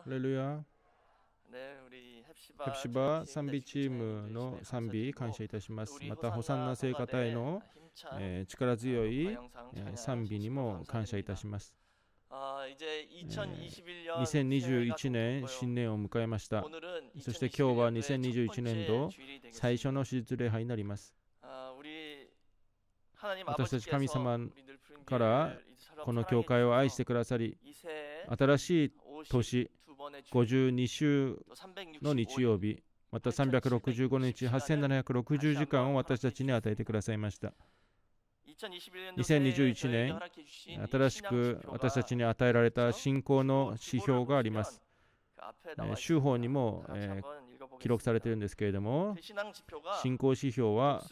할렐루야ヘプシバ賛美チームの賛美感謝いたします。また、ホサンナ聖歌隊の、え力強い、え賛美にも感謝いたします。2021年新年を迎えました。そして今日は2021年度最初の手術礼拝になります。私たち神様からこの教会を愛してくださり、新しい年、52週の日曜日、また365日、8760時間を私たちに与えてくださいました。2021年、新しく私たちに与えられた信仰の指標があります。州法にも、え記録されているんですけれども、信仰指標は、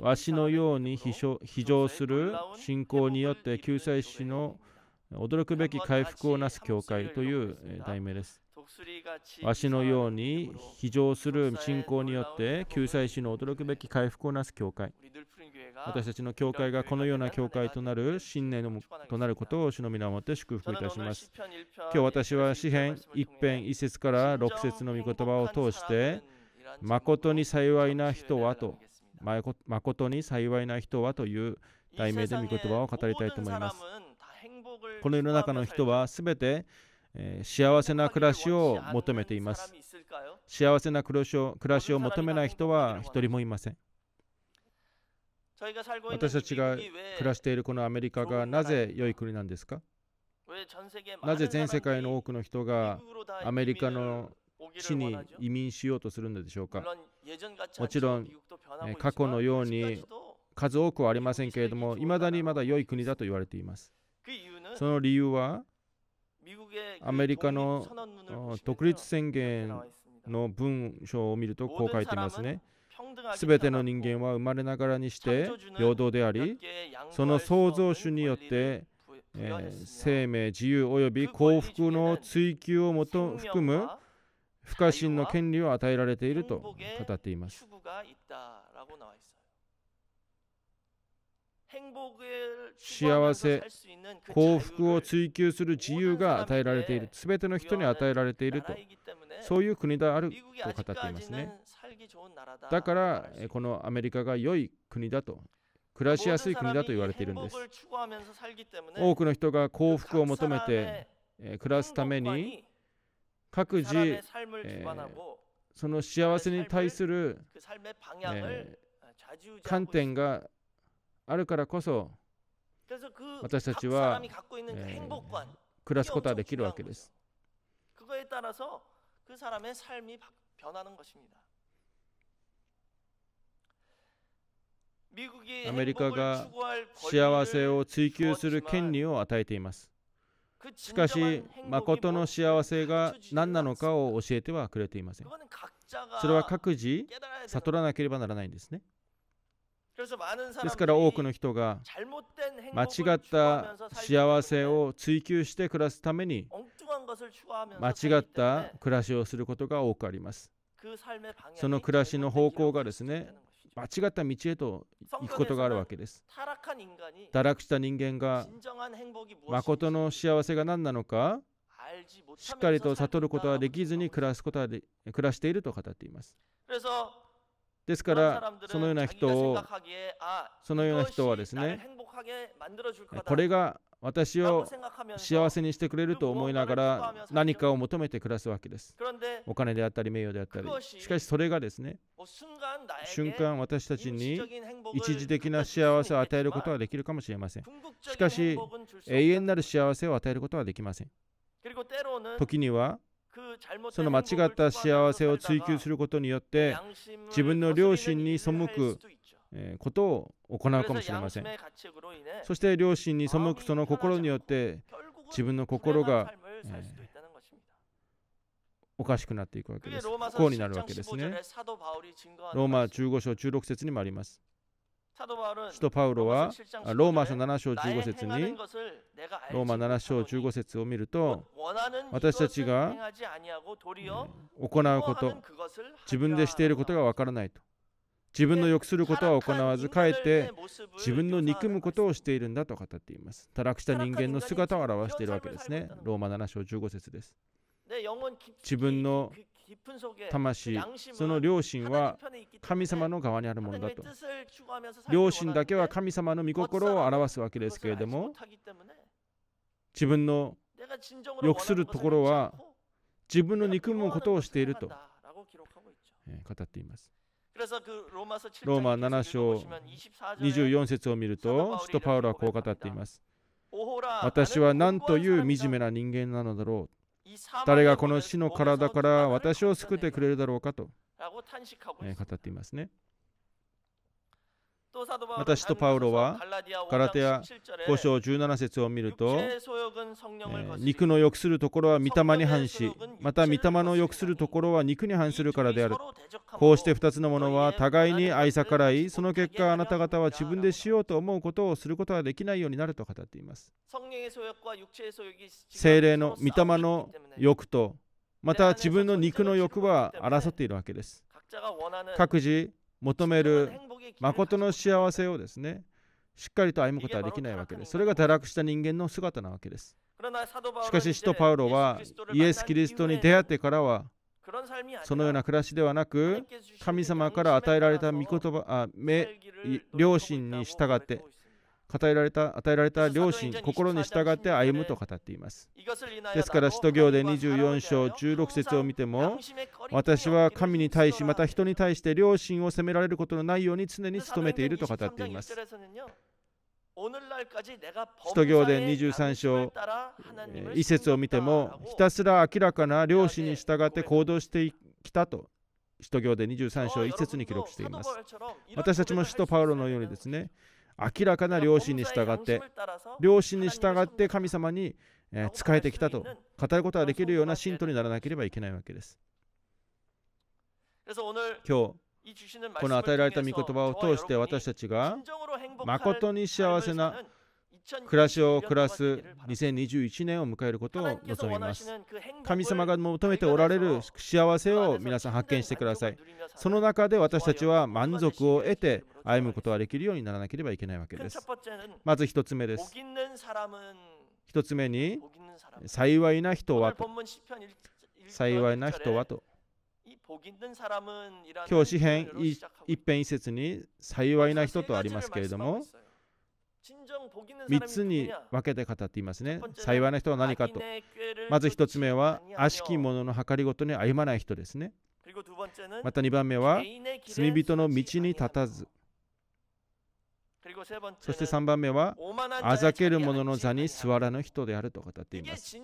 わしのように非常する信仰によって救済士の驚くべき回復をなす教会という題名です。わしのように非常する信仰によって救済主の驚くべき回復をなす教会私たちの教会がこのような教会となる信念のとなることを主の皆をもって祝福いたします今日私は詩篇一編一節から六節の御言葉を通して誠に幸いな人はと誠に幸いな人はという題名で御言葉を語りたいと思いますこの世の中の人は全て、え幸せな暮らしを求めています。幸せな暮らしを暮らしを求めない人は一人もいません。私たちが暮らしているこのアメリカがなぜ良い国なんですかなぜ全世界の多くの人がアメリカの地に移民しようとするのでしょうかもちろん過去のように数多くはありませんけれどもいまだにまだ良い国だと言われていますその理由はアメリカの独立宣言の文章を見るとこう書いてますね。すべての人間は生まれながらにして平等であり、その創造主によって、えー、生命、自由及び幸福の追求をもと含む不可侵の権利を与えられていると語っています。幸せ、幸福を追求する自由が与えられている、すべての人に与えられていると、そういう国であると語っていますね。だから、このアメリカが良い国だと、暮らしやすい国だと言われているんです。多くの人が幸福を求めて暮らすために、各自、その幸せに対する、えー、観点があるからこそ私たちは、暮らすことができるわけです。アメリカが幸せを追求する権利を与えています。しかし、誠の幸せが何なのかを教えてはくれていません。それは各自悟らなければならないんですね。ですから多くの人が間違った幸せを追求して暮らすために間違った暮らしをすることが多くあります。その暮らしの方向がですね間違った道へと行くことがあるわけです。堕落した人間が誠の幸せが何なのかしっかりと悟ることはできずに暮らすことは暮らしていると語っています。ですから、そのような人を、そのような人はですね、これが私を幸せにしてくれると思いながら何かを求めて暮らすわけです。お金であったり名誉であったり。しかしそれがですね、瞬間私たちに一時的な幸せを与えることはできるかもしれません。しかし、永遠なる幸せを与えることはできません。時には、その間違った幸せを追求することによって自分の良心に背くことを行うかもしれませんそして両親に背くその心によって自分の心が、おかしくなっていくわけです不幸になるわけですねローマ15章16節にもあります使徒パウロはローマ書7章15節にローマ7章15節を見ると私たちが行うこと自分でしていることがわからないと自分の欲することは行わずかえって自分の憎むことをしているんだと語っています堕落した人間の姿を表しているわけですねローマ7章15節です自分の魂その両親は神様の側にあるものだと両親だけは神様の御心を表すわけですけれども自分の欲するところは自分の憎むことをしていると語っています。ローマ7章24節を見ると、使徒パウロはこう語っています。私は何という惨めな人間なのだろう。誰がこの死の体から私を救ってくれるだろうかと語っていますね。私とパウロはガラテア5章17節を見ると、えー、肉の欲するところは御霊に反しまた御霊の欲するところは肉に反するからであるこうして2つのものは互いに愛さからいその結果あなた方は自分でしようと思うことをすることはできないようになると語っています精霊の御霊の欲とまた自分の肉の欲は争っているわけです各自求める誠の幸せをですね、しっかりと歩むことはできないわけです。それが堕落した人間の姿なわけです。しかし、使徒パウロはイエス・キリストに出会ってからは、そのような暮らしではなく、神様から与えられた御言葉あ両親に従って、与えられた与えられた両心、心に従って歩むと語っています。ですから、使徒行伝24章16節を見ても、私は神に対し、また人に対して両親を責められることのないように常に努めていると語っています。使徒行伝23章、えー、一節を見ても、ひたすら明らかな両親に従って行動してきたと使徒行で23章1節に記録しています。私たちも使徒パウロのようにですね、明らかな良心に従って良心に従って神様に仕えてきたと語ることができるような信徒にならなければいけないわけです今日この与えられた御言葉を通して私たちが誠に幸せな暮らしを暮らす2021年を迎えることを望みます神様が求めておられる幸せを皆さん発見してくださいその中で私たちは満足を得て歩むことができるようにならなければいけないわけですまず1つ目です1つ目に幸いな人はと幸いな人はと今日詩編一編一節に幸いな人とありますけれども3つに分けて語っていますね。幸いな人は何かと。まず1つ目は、悪しき者の計りごとに歩まない人ですね。また2番目は、罪人の道に立たず。そして3番目は、あざける者の座に座らぬ人であると語っています。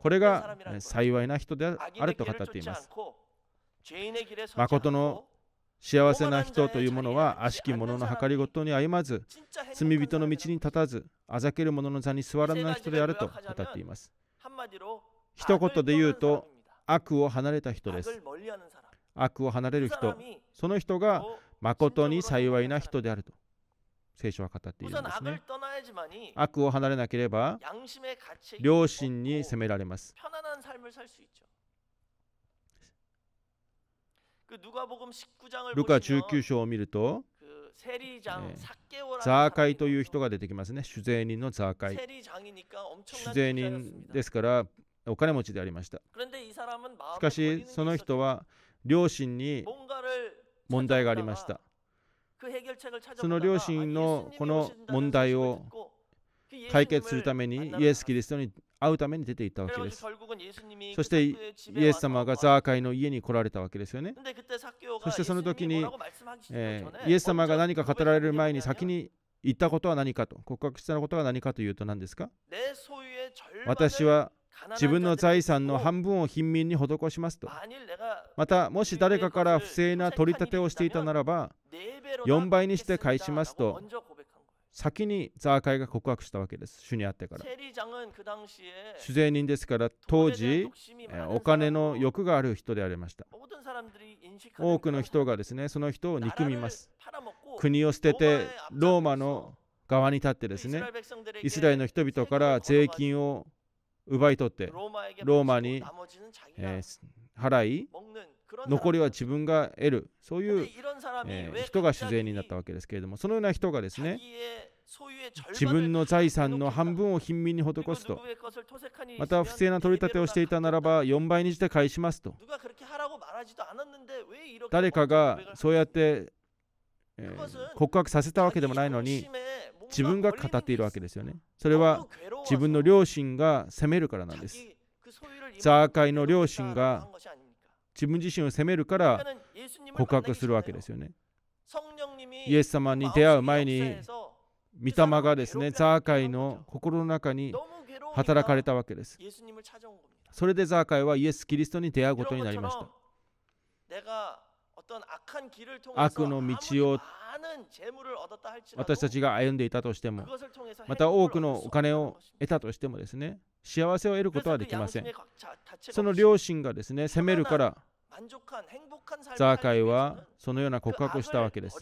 これが幸いな人であると語っています。誠の幸せな人というものは、悪しき者の計りごとに歩まず、罪人の道に立たず、あざける者の座に座らない人であると語っています。一言で言うと、悪を離れた人です。悪を離れる人、その人が誠に幸いな人であると。聖書は語っているんですね。悪を離れなければ、良心に責められます。ルカ19章を見ると、ザーカイという人が出てきますね。主税人のザーカイ。主税人ですからお金持ちでありました。しかし、その人は両親に問題がありました。その両親のこの問題を解決するためにイエス・キリストに会うために出て行ったわけです。そしてイエス様がザーカイの家に来られたわけですよね。そしてその時に、えー、イエス様が何か語られる前に先に言ったことは何かと告白したことは何かというと何ですか私は自分の財産の半分を貧民に施しますと。また、もし誰かから不正な取り立てをしていたならば、4倍にして返しますと先にザーカイが告白したわけです、主にあってから。主税人ですから、当時、お金の欲がある人でありました。多くの人がですね、その人を憎みます。国を捨てて、ローマの側に立ってですね、イスラエルの人々から税金を奪い取って、ローマに、えー、払い、残りは自分が得るそういう、えー、人が主税になったわけですけれどもそのような人がですね自分の財産の半分を貧民に施すとまた不正な取り立てをしていたならば4倍にして返しますと誰かがそうやって、えー、告白させたわけでもないのに自分が語っているわけですよねそれは自分の両親が責めるからなんですザーカイの両親が自分自身を責めるから告白するわけですよね。イエス様に出会う前に、御霊がですね、ザーカイの心の中に働かれたわけです。それでザーカイはイエス・キリストに出会うことになりました。悪の道を私たちが歩んでいたとしてもまた多くのお金を得たとしてもですね幸せを得ることはできませんその両親がですね責めるからザーカイはそのような告白をしたわけです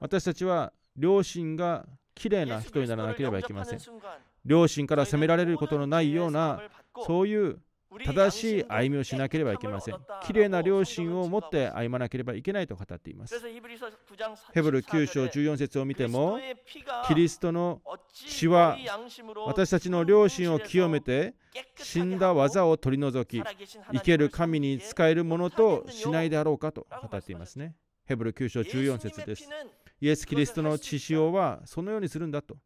私たちは両親がきれいな人にならなければいけません両親から責められることのないようなそういう正しい歩みをしなければいけません。きれいな両親を持って歩まなければいけないと語っています。ヘブル9章14節を見ても、キリストの血は私たちの良心を清めて、死んだ技を取り除き、生ける神に仕えるものとしないであろうかと語っていますね。ヘブル9章14節です。イエス・キリストの血潮はそのようにするんだと。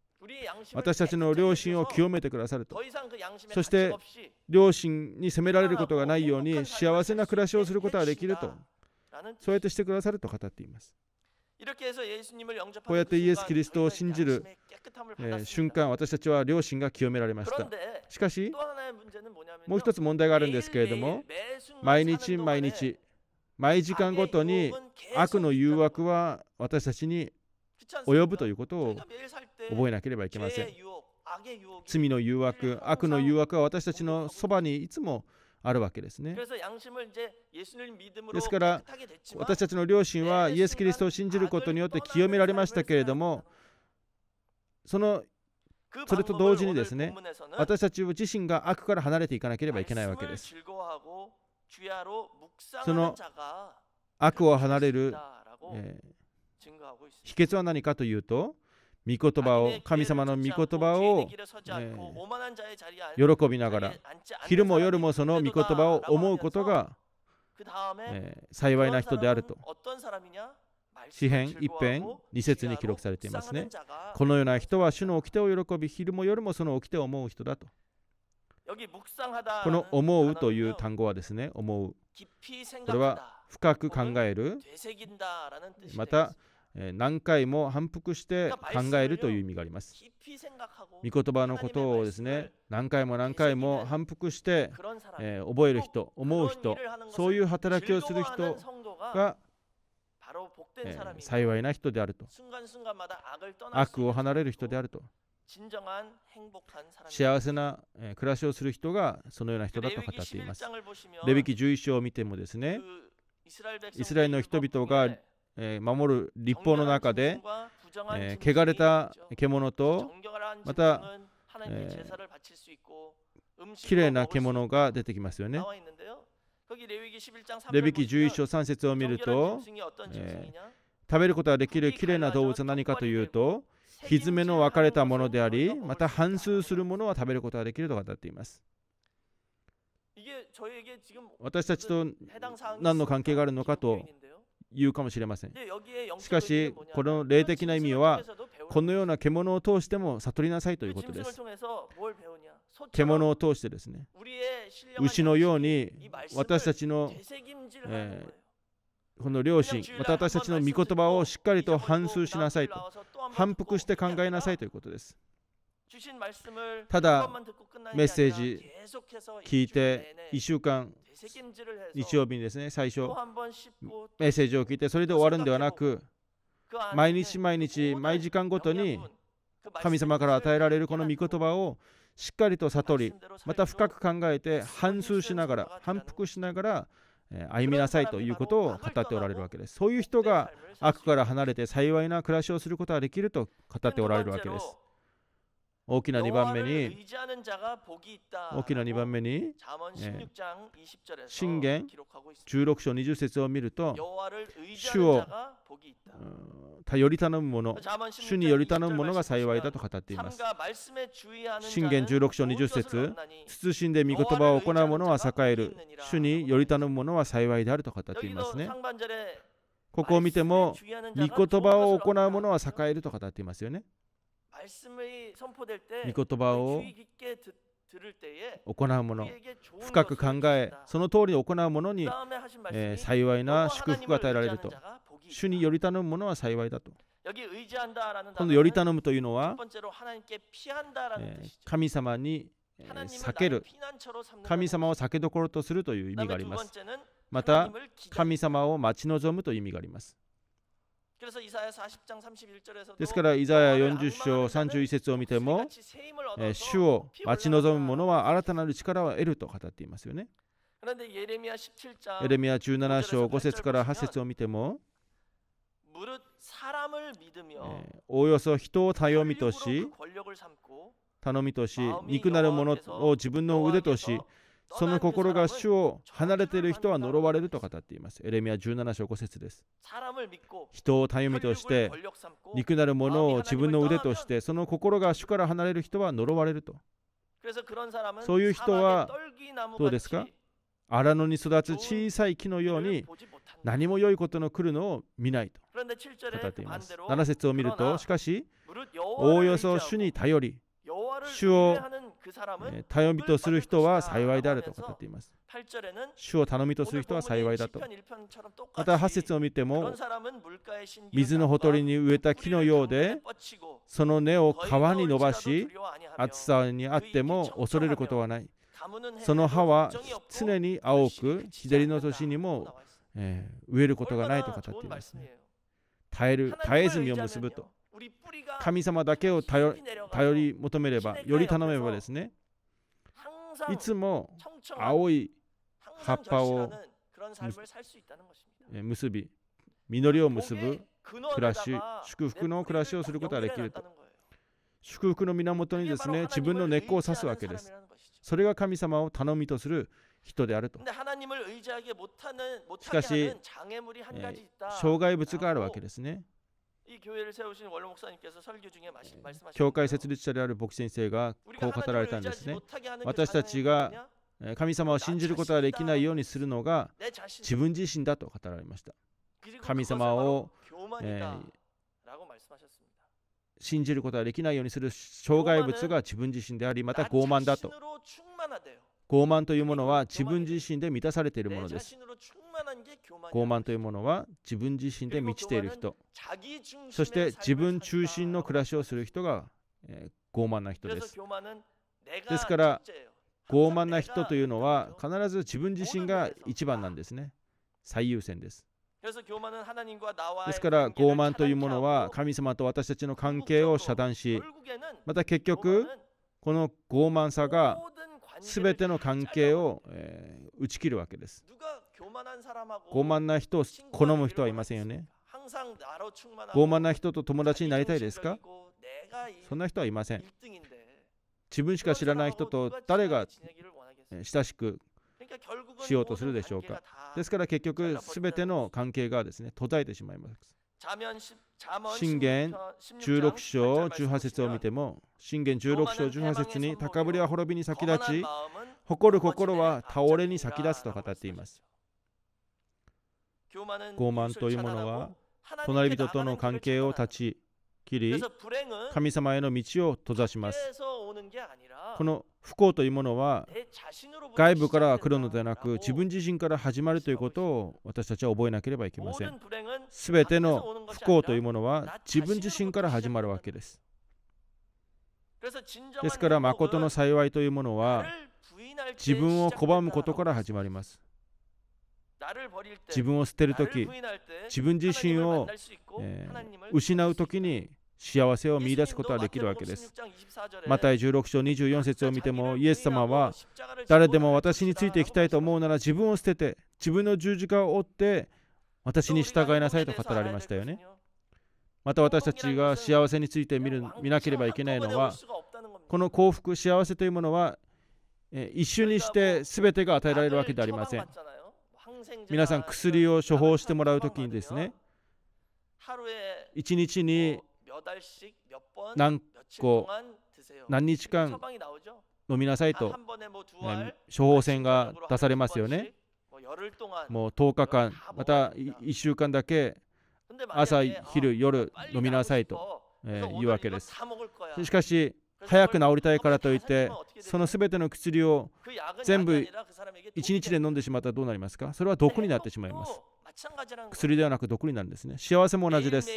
私たちの良心を清めてくださるとそして良心に責められることがないように幸せな暮らしをすることができるとそうやってしてくださると語っていますこうやってイエス・キリストを信じる、え瞬間私たちは良心が清められましたしかしもう一つ問題があるんですけれども毎日毎日毎時間ごとに悪の誘惑は私たちに及ぶということを覚えなければいけません。罪の誘惑、悪の誘惑は私たちのそばにいつもあるわけですね。ですから、私たちの両親はイエス・キリストを信じることによって清められましたけれども、そのそれと同時にですね、私たち自身が悪から離れていかなければいけないわけです。その悪を離れる、えー秘訣は何かというと、御言葉を、神様の御言葉を、喜びながら、昼も夜もその御言葉を思うことが、え幸いな人であると。詩篇一編二節に記録されていますね。このような人は主の掟を喜び、昼も夜もそのてを思う人だと。この思うという単語はですね、思う。これは深く考える、また何回も反復して考えるという意味があります。御言葉のことをですね何回も何回も反復して、え覚える人思う人そういう働きをする人が、え幸いな人であると悪を離れる人であると幸せな暮らしをする人がそのような人だと語っています。レビキ11章を見てもですねイスラエルの人々がえ守る立法の中で、えー、汚れた獣とまた、えー、きれいな獣が出てきますよね。レビキ11章3節を見ると、えー、食べることができるきれいな動物は何かというと、ひずめの分かれたものであり、また反数するものは食べることができると語っています。私たちと何の関係があるのかと言うかもしれませんしかしこの霊的な意味はこのような獣を通しても悟りなさいということです獣を通してですね牛のように私たちの、えー、この両親また私たちの御言葉をしっかりと反芻しなさいと反復して考えなさいということですただメッセージ聞いて1週間日曜日にですね最初メッセージを聞いてそれで終わるんではなく毎日毎日毎時間ごとに神様から与えられるこの御言葉をしっかりと悟りまた深く考えて反数しながら反復しながら歩みなさいということを語っておられるわけですそういう人が悪から離れて幸いな暮らしをすることができると語っておられるわけです大きな2番目に大きな2番目に信玄16章20節を見ると主を頼り頼む者主により頼む者が幸いだと語っています信玄16章20節謹んで御言葉を行う者は栄える主により頼む者は幸いであると語っていますねここを見ても御言葉を行う者は栄えると語っていますよね御言葉を行うもの深く考えその通りに行うものに、えー、幸いな祝福が与えられると主により頼むものは幸いだとこのより頼むというのは、えー、神様に、え避ける神様を避けどころとするという意味がありますまた神様を待ち望むという意味がありますですから、イザヤ40章31節を見ても、主を待ち望む者は新たなる力を得ると語っていますよね。エレミア17章5節から8節を見ても、おおよそ人を頼みとし、頼みとし、肉なる者を自分の腕とし、その心が主を離れている人は呪われると語っています。エレミア17章5節です。人を頼みとして、肉なるものを自分の腕として、その心が主から離れる人は呪われると。そういう人は、どうですか荒野に育つ小さい木のように何も良いことの来るのを見ないと語っています。7節を見ると、しかし、おおよそ主に頼り、主を頼みとする人は幸いであると語っています。主を頼みとする人は幸いだと。また8節を見ても、水のほとりに植えた木のようで、その根を川に伸ばし、暑さにあっても恐れることはない。その葉は常に青く、左の年にも、えー、植えることがないと語っています、ね。耐える、絶えず実を結ぶと。神様だけを頼り求めれば、より頼めばですね、いつも青い葉っぱを結び、実りを結ぶ暮らし、祝福の暮らしをすることができると。祝福の源にですね、自分の根っこを刺すわけです。それが神様を頼みとする人であると。しかし、え障害物があるわけですね。教会設立者である牧師先生がこう語られたんですね。私たちが神様を信じることができないようにするのが自分自身だと語られました。神様を、えー、信じることができないようにする障害物が自分自身であり、また傲慢だと。傲慢というものは自分自身で満たされているものです。傲慢というものは自分自身で満ちている人そして自分中心の暮らしをする人が、えー、傲慢な人ですですから傲慢な人というのは必ず自分自身が一番なんですね最優先ですですから傲慢というものは神様と私たちの関係を遮断しまた結局この傲慢さが全ての関係を、えー、打ち切るわけです傲慢な人を好む人はいませんよね。傲慢な人と友達になりたいですかそんな人はいません。自分しか知らない人と誰が親しくしようとするでしょうか。ですから結局、全ての関係がですね、途絶えてしまいます。信玄16章18節を見ても、信玄16章18節に高ぶりは滅びに先立ち、誇る心は倒れに先立つと語っています。傲慢というものは隣人との関係を断ち切り神様への道を閉ざしますこの不幸というものは外部から来るのではなく自分自身から始まるということを私たちは覚えなければいけませんすべての不幸というものは自分自身から始まるわけですですから誠の幸いというものは自分を拒むことから始まります自分を捨てる時自分自身を、えー、失う時に幸せを見いだすことができるわけです。マタイ16章24節を見てもイエス様は誰でも私についていきたいと思うなら自分を捨てて自分の十字架を追って私に従いなさいと語られましたよね。また私たちが幸せについて見る見なければいけないのはこの幸福幸せというものは一瞬にして全てが与えられるわけではありません皆さん薬を処方してもらうときにですね1日に何個何日間飲みなさいと、処方箋が出されますよねもう10日間また1週間だけ朝昼夜飲みなさいと、えー、いうわけですしかし早く治りたいからといってそのすべての薬を全部一日で飲んでしまったらどうなりますかそれは毒になってしまいます薬ではなく毒になるんですね幸せも同じです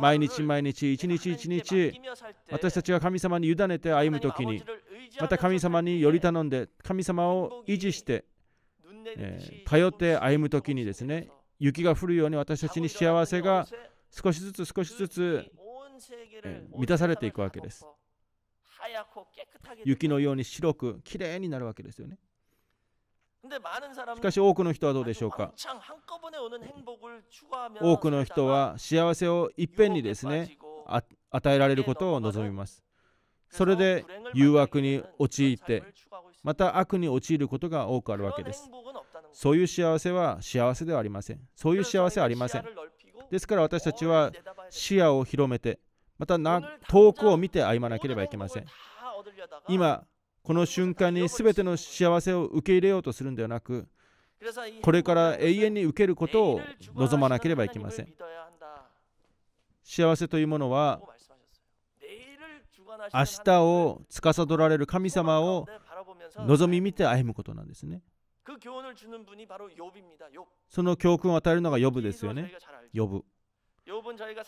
毎日毎日一日一日私たちが神様に委ねて歩む時にまた神様により頼んで神様を維持して、えー、頼って歩む時にですね雪が降るように私たちに幸せが少しずつ少しずつ、えー、満たされていくわけです雪のように白くきれいになるわけですよね。しかし多くの人はどうでしょうか多くの人は幸せをいっぺんにですね与えられることを望みます。それで誘惑に陥ってまた悪に陥ることが多くあるわけです。そういう幸せは幸せではありません。そういう幸せはありません。ですから私たちは視野を広めてまた遠くを見て歩まなければいけません今この瞬間に全ての幸せを受け入れようとするんではなくこれから永遠に受けることを望まなければいけません幸せというものは明日を司られる神様を望み見て歩むことなんですねその教訓を与えるのがヨブですよね。ヨブ。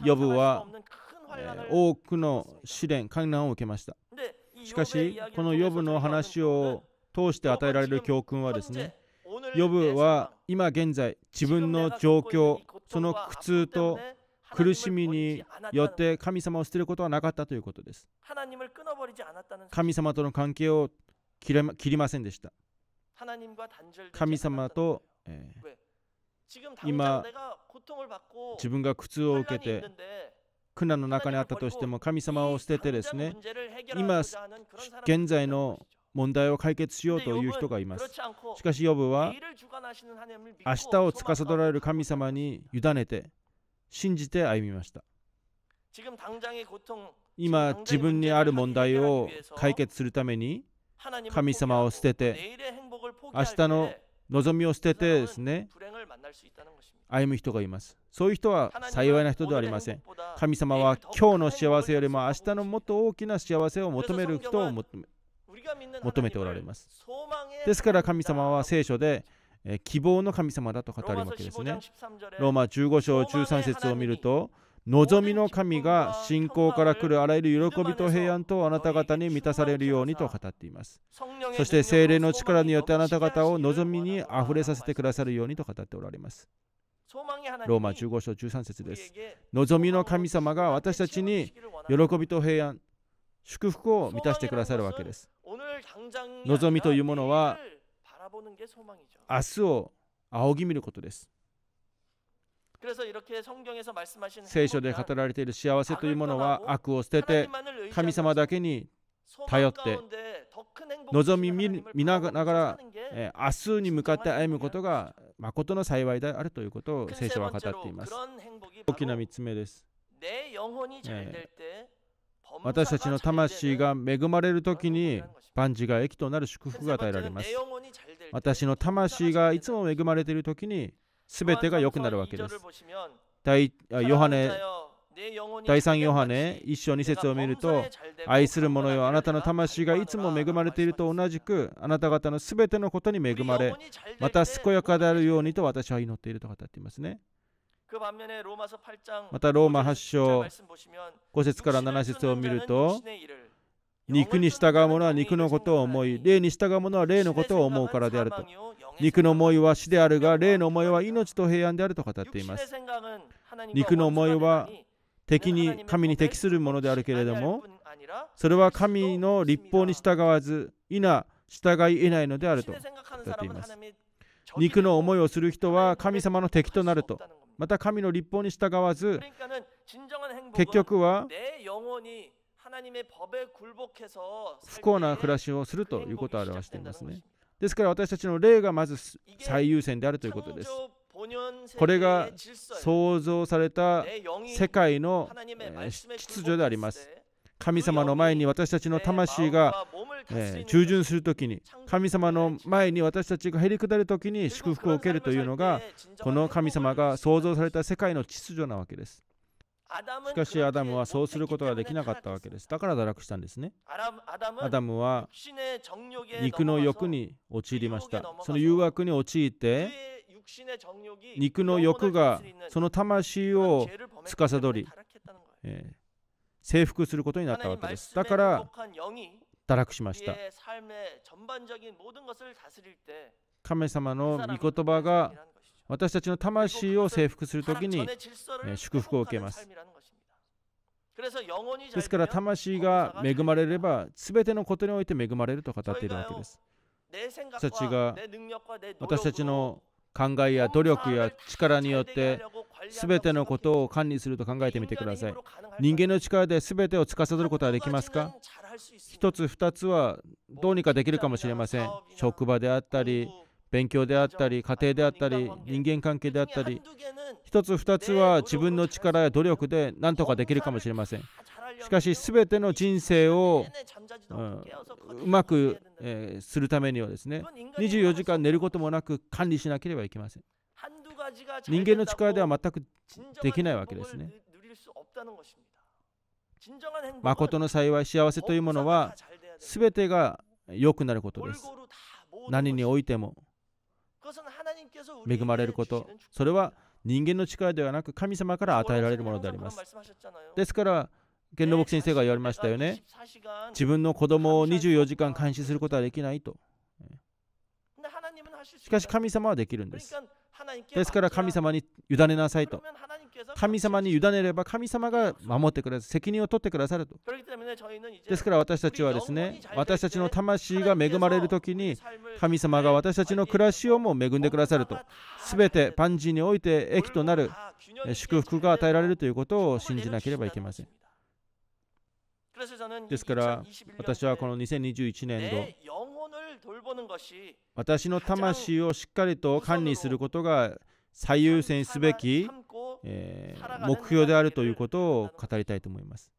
ヨブはえー、多くの試練、観難を受けました。しかし、このヨブの話を通して与えられる教訓はですね、ヨブは今現在、自分の状況、その苦痛と苦しみによって神様を捨てることはなかったということです。神様との関係を切りませんでした。神様と、えー、今自分が苦痛を受けて苦難の中にあったとしても神様を捨ててですね今現在の問題を解決しようという人がいますしかしヨブは明日を司られる神様に委ねて信じて歩みました今自分にある問題を解決するために神様を捨てて明日の望みを捨ててですね歩む人がいますそういう人は幸いな人ではありません神様は今日の幸せよりも明日のもっと大きな幸せを求める人を求め求めておられますですから神様は聖書で希望の神様だと語るわけですねローマ15章13節を見ると望みの神が信仰から来るあらゆる喜びと平安とあなた方に満たされるようにと語っていますそして精霊の力によってあなた方を望みにあふれさせてくださるようにと語っておられますローマ15章13節です。望みの神様が私たちに喜びと平安、祝福を満たしてくださるわけです。望みというものは明日を仰ぎ見ることです。聖書で語られている幸せというものは悪を捨てて神様だけに頼って望み見ながら明日に向かって歩むことが誠の幸いであるということを聖書は語っています。大きな3つ目です。え私たちの魂が恵まれる時に万事が益となる祝福が与えられます私の魂がいつも恵まれている時に全てが良くなるわけです大ヨハネ第3ヨハネ一章2節を見ると愛する者よあなたの魂がいつも恵まれていると同じくあなた方のすべてのことに恵まれまた健やかであるようにと私は祈っていると語っていますねまたローマ8章5節から7節を見ると肉に従う者は肉のことを思い、霊に従う者は霊のことを思うからであると。肉の思いは死であるが、霊の思いは命と平安であると語っています。肉の思いは敵に神に適するものであるけれどもそれは神の立法に従わず否従い得ないのであるとっています肉の思いをする人は神様の敵となるとまた神の立法に従わず結局は不幸な暮らしをするということを表していますねですから私たちの霊がまず最優先であるということですこれが創造された世界の秩序であります。神様の前に私たちの魂が、え従順するときに神様の前に私たちがへりくだるときに祝福を受けるというのがこの神様が創造された世界の秩序なわけです。しかしアダムはそうすることができなかったわけです。だから堕落したんですね。アダムは肉の欲に陥りました。その誘惑に陥って肉の欲がその魂を司り、えー、征服することになったわけです。だから堕落しました。神様の御言葉が私たちの魂を征服するときに祝福を受けます。ですから魂が恵まれれば全てのことにおいて恵まれると語っているわけです。私たちが私たちの考えや努力や力によって全てのことを管理すると考えてみてください人間の力で全てを司ることはできますか一つ二つはどうにかできるかもしれません職場であったり勉強であったり家庭であったり人間関係であったり一つ二つは自分の力や努力で何とかできるかもしれませんしかし全ての人生を、うん、うまく、えするためにはですね24時間寝ることもなく管理しなければいけません人間の力では全くできないわけですね誠の幸い幸せというものは全てが良くなることです何においても恵まれることそれは人間の力ではなく神様から与えられるものでありますですから剣道牧先生が言われましたよね自分の子供を24時間監視することはできないとしかし神様はできるんですですから神様に委ねなさいと神様に委ねれば神様が守ってくれる責任を取ってくださるとですから私たちはですね私たちの魂が恵まれる時に神様が私たちの暮らしをも恵んでくださると全てパンジーにおいて益となる祝福が与えられるということを信じなければいけませんですから私はこの2021年度私の魂をしっかりと管理することが最優先すべき、えー、目標であるということを語りたいと思います。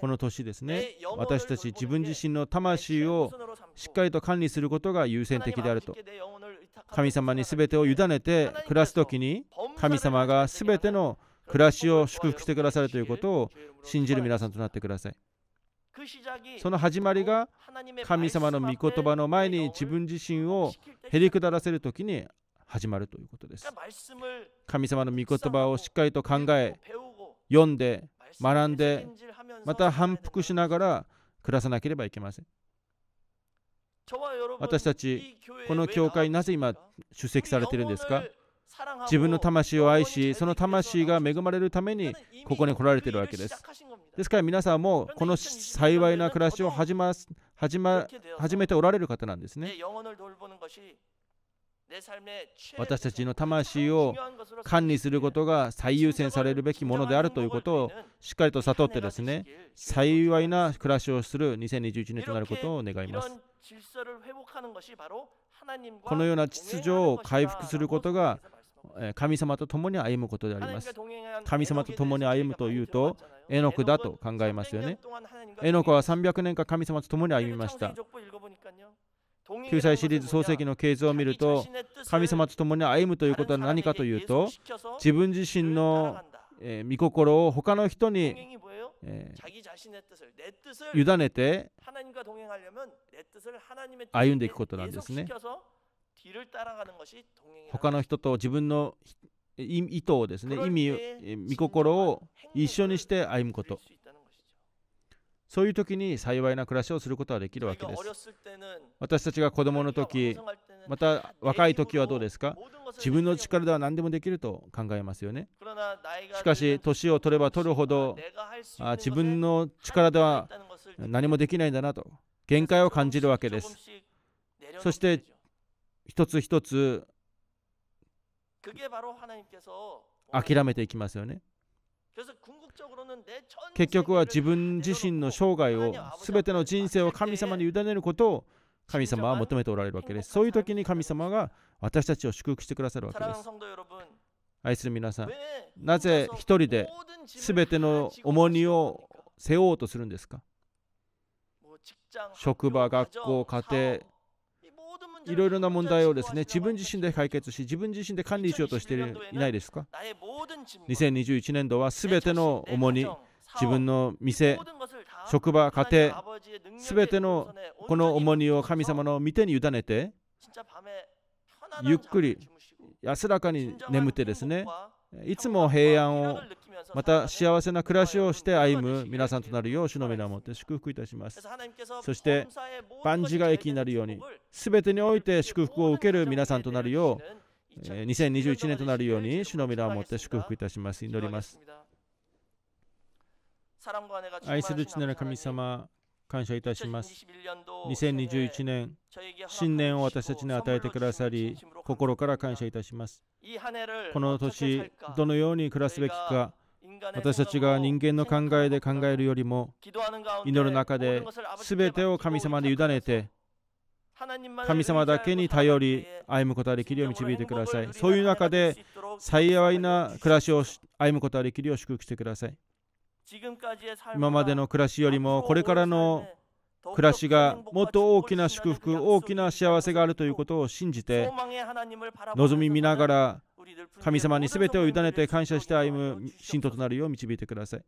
この年ですね、私たち自分自身の魂をしっかりと管理することが優先的であると。神様に全てを委ねて暮らす時に、神様が全ての暮らしを祝福してくださるということを信じる皆さんとなってください。その始まりが神様の御言葉の前に自分自身をへりくだらせる時に始まるということです。神様の御言葉をしっかりと考え、読んで、学んで、また反復しながら暮らさなければいけません。私たち、この教会なぜ今出席されているんですか自分の魂を愛し、その魂が恵まれるためにここに来られているわけです。ですから皆さんもこの幸いな暮らしを始,、ま始ま、始めておられる方なんですね。私たちの魂を管理することが最優先されるべきものであるということをしっかりと悟ってですね幸いな暮らしをする2021年となることを願いますこのような秩序を回復することが神様と共に歩むことであります。神様と共に歩むというと、エノクだと考えますよね。エノクは300年間神様と共に歩みました。救済シリーズ創世記の系図を見ると、神様と共に歩むということは何かというと、自分自身の、え御心を他の人に、え委ねて歩んでいくことなんですね。他の人と自分の意図をですね、意味、見心を一緒にして歩むこと。そういう時に幸いな暮らしをすることができるわけです。私たちが子供の時、また若い時はどうですか自分の力では何でもできると考えますよね。しかし、年を取れば取るほどあ自分の力では何もできないんだなと、限界を感じるわけです。そして一つ一つ諦めていきますよね。結局は自分自身の生涯を全ての人生を神様に委ねることを神様は求めておられるわけです。そういう時に神様が私たちを祝福してくださるわけです。愛する皆さん、なぜ一人で全ての重荷を背負おうとするんですか職場、学校、家庭、いろいろな問題をですね自分自身で解決し自分自身で管理しようとしていないですか2021年度は全ての主に自分の店、職場、家庭、全てのこの重荷を神様の御手に委ねて、ゆっくり安らかに眠ってですね、いつも平安をまた幸せな暮らしをして歩む皆さんとなるよう主の皆をもって祝福いたしますそして万事が益になるように全てにおいて祝福を受ける皆さんとなるよう2021年となるように主の皆をもって祝福いたします祈ります愛する父なる神様感謝いたします。2021年、新年を私たちに与えてくださり、心から感謝いたします。この年、どのように暮らすべきか、私たちが人間の考えで考えるよりも、祈る中で全てを神様に委ねて、神様だけに頼り、歩むことができるように導いてください。そういう中で、幸いな暮らしを歩むことができるよう祝福してください。今までの暮らしよりもこれからの暮らしがもっと大きな祝福、大きな幸せがあるということを信じて、望み見ながら、神様に全てを委ねて感謝して歩む信徒となるよう導いてください。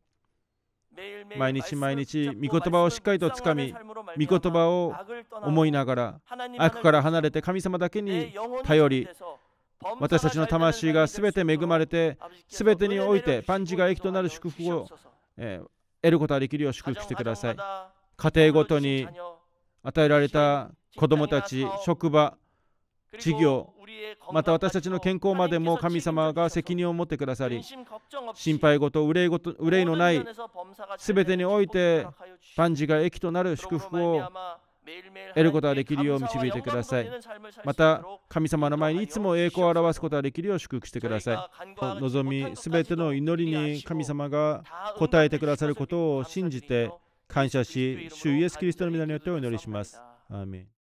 毎日毎日、御言葉をしっかりとつかみ、御言葉を思いながら、悪から離れて神様だけに頼り、私たちの魂が全て恵まれて、全てにおいてパンチが益となる祝福をえー、得ることができるよう祝福してください。家庭ごとに与えられた子どもたち、職場、事業、また私たちの健康までも神様が責任を持ってくださり、心配事、憂いと憂いのない、すべてにおいて万事が益となる祝福を得ることができるよう導いてください。また、神様の前にいつも栄光を表すことができるよう祝福してください。望み、すべての祈りに神様が応えてくださることを信じて、感謝し、主イエス・キリストの皆によってお祈りします。アーメン